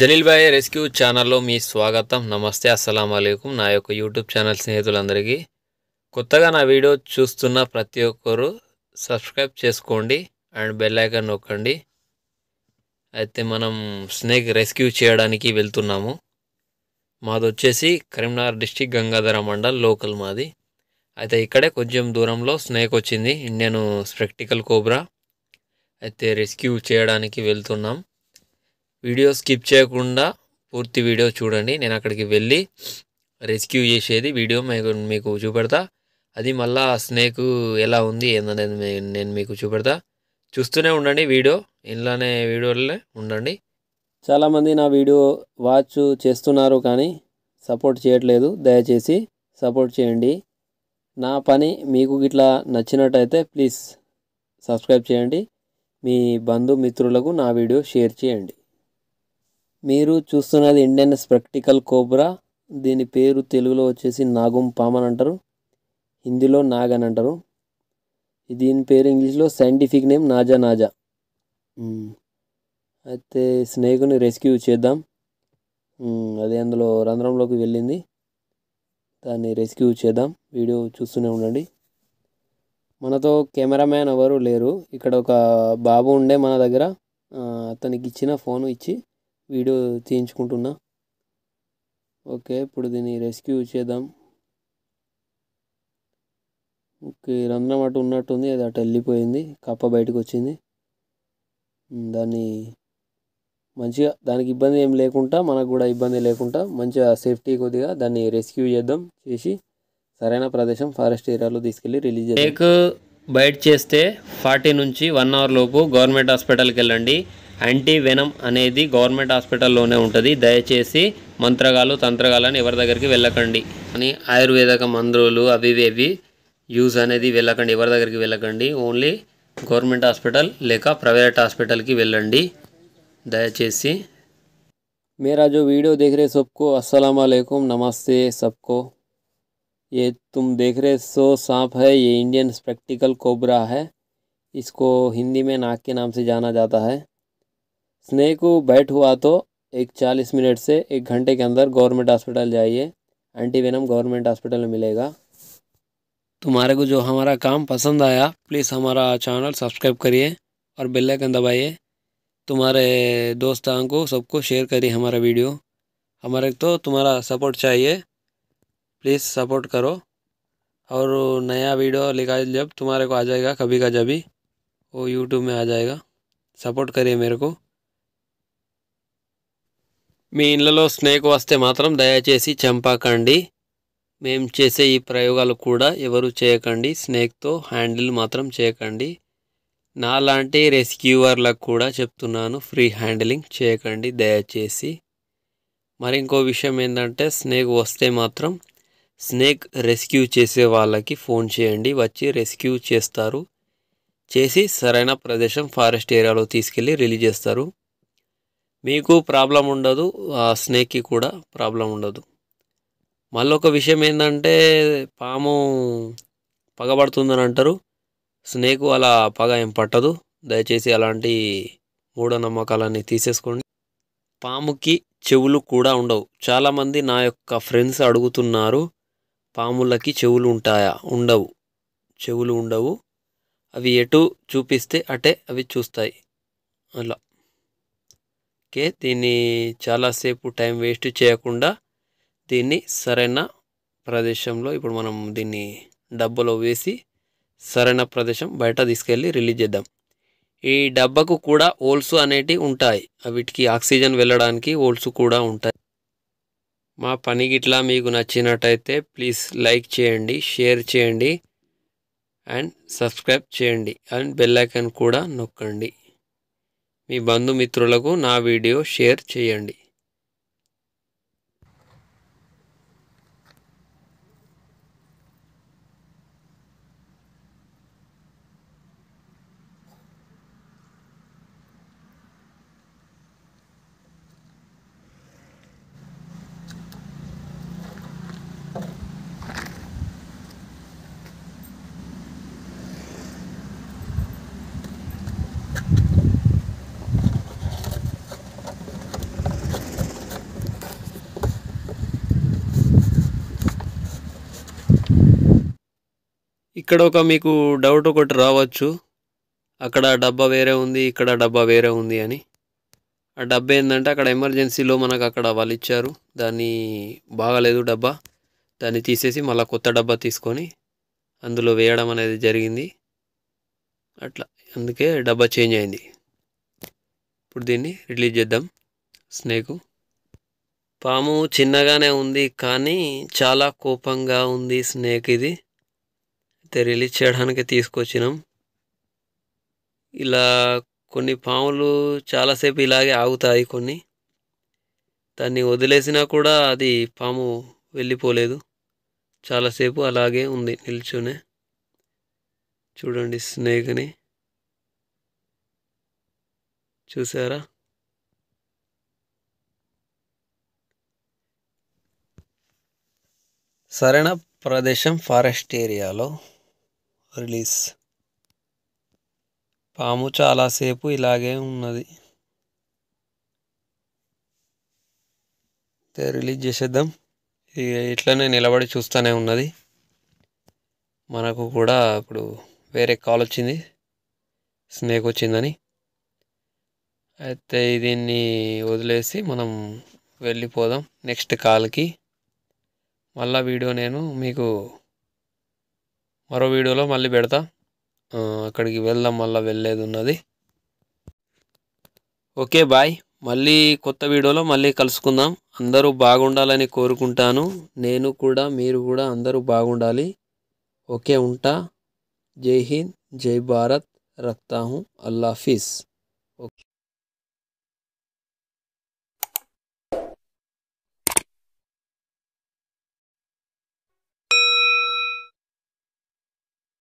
జనిల్ భాయ్ rescue ఛానల్లో మీ స్వాగతం నమస్తే అస్సలం అయికు నా యొక్క యూట్యూబ్ ఛానల్ స్నేహితులందరికీ కొత్తగా నా వీడియో చూస్తున్న ప్రతి ఒక్కరు సబ్స్క్రైబ్ చేసుకోండి అండ్ బెల్ ఐకాన్ నొక్కండి అయితే మనం స్నేక్ రెస్క్యూ చేయడానికి వెళ్తున్నాము మాది వచ్చేసి కరీంనగర్ డిస్టిక్ గంగాధర మండల్ లోకల్ మాది అయితే ఇక్కడే కొంచెం దూరంలో స్నేక్ వచ్చింది ఇండియన్ స్ప్రెక్టికల్ కోబ్రా అయితే రెస్క్యూ చేయడానికి వెళ్తున్నాం వీడియో స్కిప్ చేయకుండా పూర్తి వీడియో చూడండి నేను అక్కడికి వెళ్ళి రెస్క్యూ చేసేది వీడియో మీకు చూపెడతా అది మళ్ళా స్నేక్ ఎలా ఉంది ఏందనేది నేను మీకు చూపెడతా చూస్తూనే ఉండండి వీడియో ఇంట్లోనే వీడియోలోనే ఉండండి చాలామంది నా వీడియో వాచ్ చేస్తున్నారు కానీ సపోర్ట్ చేయట్లేదు దయచేసి సపోర్ట్ చేయండి నా పని మీకు ఇట్లా నచ్చినట్టయితే ప్లీజ్ సబ్స్క్రైబ్ చేయండి మీ బంధుమిత్రులకు నా వీడియో షేర్ చేయండి మీరు చూస్తున్నది ఇండియన్ స్పెక్టికల్ కోబ్రా దీని పేరు తెలుగులో వచ్చేసి నాగం పామన్ అంటారు హిందీలో నాగ్ అని అంటారు దీని పేరు ఇంగ్లీష్లో సైంటిఫిక్ నేమ్ నాజా నాజా అయితే స్నేహితుని రెస్క్యూ చేద్దాం అదే అందులో రంధ్రంలోకి వెళ్ళింది దాన్ని రెస్క్యూ చేద్దాం వీడియో చూస్తూనే ఉండండి మనతో కెమెరామ్యాన్ ఎవరు లేరు ఇక్కడ ఒక బాబు ఉండే మన దగ్గర అతనికి ఇచ్చిన ఫోన్ ఇచ్చి వీడియో తీయించుకుంటున్నా ఓకే ఇప్పుడు దీన్ని రెస్క్యూ చేద్దాం ఓకే రంధ్రం అటు ఉన్నట్టుంది అది అటు వెళ్ళిపోయింది కప్ప బయటకు వచ్చింది దాన్ని మంచిగా దానికి ఇబ్బంది ఏం లేకుండా మనకు కూడా ఇబ్బంది లేకుండా మంచిగా సేఫ్టీ కొద్దిగా దాన్ని రెస్క్యూ చేద్దాం చేసి సరైన ప్రదేశం ఫారెస్ట్ ఏరియాలో తీసుకెళ్ళి రిలీజ్ చేయాలి బయట చేస్తే ఫార్టీ నుంచి వన్ అవర్ లోపు గవర్నమెంట్ హాస్పిటల్కి వెళ్ళండి యాంటీ వెనం అనేది గవర్నమెంట్ హాస్పిటల్లోనే ఉంటుంది దయచేసి మంత్రగాలు తంత్రగాలని ఎవరి దగ్గరికి వెళ్ళకండి అని ఆయుర్వేదక మందులు అవి ఇవి యూజ్ అనేది వెళ్ళకండి ఎవరి దగ్గరికి వెళ్ళకండి ఓన్లీ గవర్నమెంట్ హాస్పిటల్ లేక ప్రైవేట్ హాస్పిటల్కి వెళ్ళండి దయచేసి मेरा जो वीडियो देख रहे सबको अस्सलाम वालेकुम नमस्ते सबको ये तुम देख रहे सो सांप है ये इंडियन स्पेक्टिकल कोबरा है इसको हिंदी में नाक के नाम से जाना जाता है स्नेक बैठ हुआ तो एक चालीस मिनट से एक घंटे के अंदर गवर्नमेंट हॉस्पिटल जाइए एंटीवेनम गवर्नमेंट हॉस्पिटल में मिलेगा तुम्हारे को जो हमारा काम पसंद आया प्लीज़ हमारा चैनल सब्सक्राइब करिए और बेल आइकन दबाइए तुम्हारे दोस्तान को सबको शेयर करिए हमारा वीडियो हमारे तो तुम्हारा सपोर्ट चाहिए प्लीज़ सपोर्ट करो और नया वीडियो लिखा जब तुम्हारे को आ जाएगा कभी का जब भी वो यूट्यूब में आ जाएगा सपोर्ट करिए मेरे को మీ ఇళ్ళలో స్నేక్ వస్తే మాత్రం దయచేసి చంపాకండి మేం చేసే ఈ ప్రయోగాలు కూడా ఎవరు చేయకండి స్నేక్తో హ్యాండిల్ మాత్రం చేయకండి నాలాంటి రెస్క్యూవర్లకు కూడా చెప్తున్నాను ఫ్రీ హ్యాండిలింగ్ చేయకండి దయచేసి మరి ఇంకో విషయం ఏంటంటే స్నేక్ వస్తే మాత్రం స్నేక్ రెస్క్యూ చేసే వాళ్ళకి ఫోన్ చేయండి వచ్చి రెస్క్యూ చేస్తారు చేసి సరైన ప్రదేశం ఫారెస్ట్ ఏరియాలో తీసుకెళ్ళి రిలీజ్ చేస్తారు మీకు ప్రాబ్లం ఉండదు ఆ స్నేక్కి కూడా ప్రాబ్లం ఉండదు మళ్ళీ ఒక విషయం ఏంటంటే పాము పగబడుతుందని అంటారు స్నేక్ అలా పగ ఏం పట్టదు దయచేసి అలాంటి మూఢనమ్మకాలన్నీ తీసేసుకోండి పాముకి చెవులు కూడా ఉండవు చాలామంది నా యొక్క ఫ్రెండ్స్ అడుగుతున్నారు పాములకి చెవులు ఉంటాయా ఉండవు చెవులు ఉండవు అవి ఎటు చూపిస్తే అటే అవి చూస్తాయి అలా అందుకే దీన్ని చాలాసేపు టైం వేస్ట్ చేయకుండా దీన్ని సరైన ప్రదేశంలో ఇప్పుడు మనం దీన్ని డబ్బాలో వేసి సరైన ప్రదేశం బయట తీసుకెళ్ళి రిలీజ్ చేద్దాం ఈ డబ్బాకు కూడా ఓల్స్ అనేటివి ఉంటాయి వీటికి ఆక్సిజన్ వెళ్ళడానికి ఓల్స్ కూడా ఉంటాయి మా పని గిట్లా మీకు నచ్చినట్టయితే ప్లీజ్ లైక్ చేయండి షేర్ చేయండి అండ్ సబ్స్క్రైబ్ చేయండి అండ్ బెల్ కూడా నొక్కండి మీ బంధుమిత్రులకు నా వీడియో షేర్ చేయండి ఇక్కడ ఒక మీకు డౌట్ ఒకటి రావచ్చు అక్కడ డబ్బా వేరే ఉంది ఇక్కడ డబ్బా వేరే ఉంది అని ఆ డబ్బా ఏంటంటే అక్కడ ఎమర్జెన్సీలో మనకు అక్కడ వాళ్ళు ఇచ్చారు దాన్ని బాగాలేదు డబ్బా దాన్ని తీసేసి మళ్ళీ కొత్త డబ్బా తీసుకొని అందులో వేయడం అనేది జరిగింది అట్లా అందుకే డబ్బా చేంజ్ అయింది ఇప్పుడు దీన్ని రిలీజ్ చేద్దాం స్నేకు పాము చిన్నగానే ఉంది కానీ చాలా కోపంగా ఉంది స్నేక్ ఇది అయితే రిలీజ్ చేయడానికి తీసుకొచ్చినాం ఇలా కొన్ని పాములు చాలాసేపు ఇలాగే ఆగుతాయి కొన్ని దాన్ని వదిలేసినా కూడా అది పాము వెళ్ళిపోలేదు చాలాసేపు అలాగే ఉంది నిల్చునే చూడండి స్నేహిని చూసారా సరైన ప్రదేశం ఫారెస్ట్ ఏరియాలో రిలీజ్ పాము చాలాసేపు ఇలాగే ఉన్నది రిలీజ్ చేసేద్దాం ఇట్లనే నిలబడి చూస్తూనే ఉన్నది మనకు కూడా ఇప్పుడు వేరే కాల్ వచ్చింది స్నేక్ వచ్చిందని అయితే దీన్ని వదిలేసి మనం వెళ్ళిపోదాం నెక్స్ట్ కాల్కి మళ్ళా వీడియో నేను మీకు మరో వీడియోలో మళ్ళీ పెడతా అక్కడికి వెళ్దాం మళ్ళీ వెళ్ళేది ఉన్నది ఓకే బాయ్ మళ్ళీ కొత్త వీడియోలో మళ్ళీ కలుసుకుందాం అందరూ బాగుండాలని కోరుకుంటాను నేను కూడా మీరు కూడా అందరూ బాగుండాలి ఓకే ఉంటా జై హింద్ జై భారత్ రక్తాహు హూ ఓకే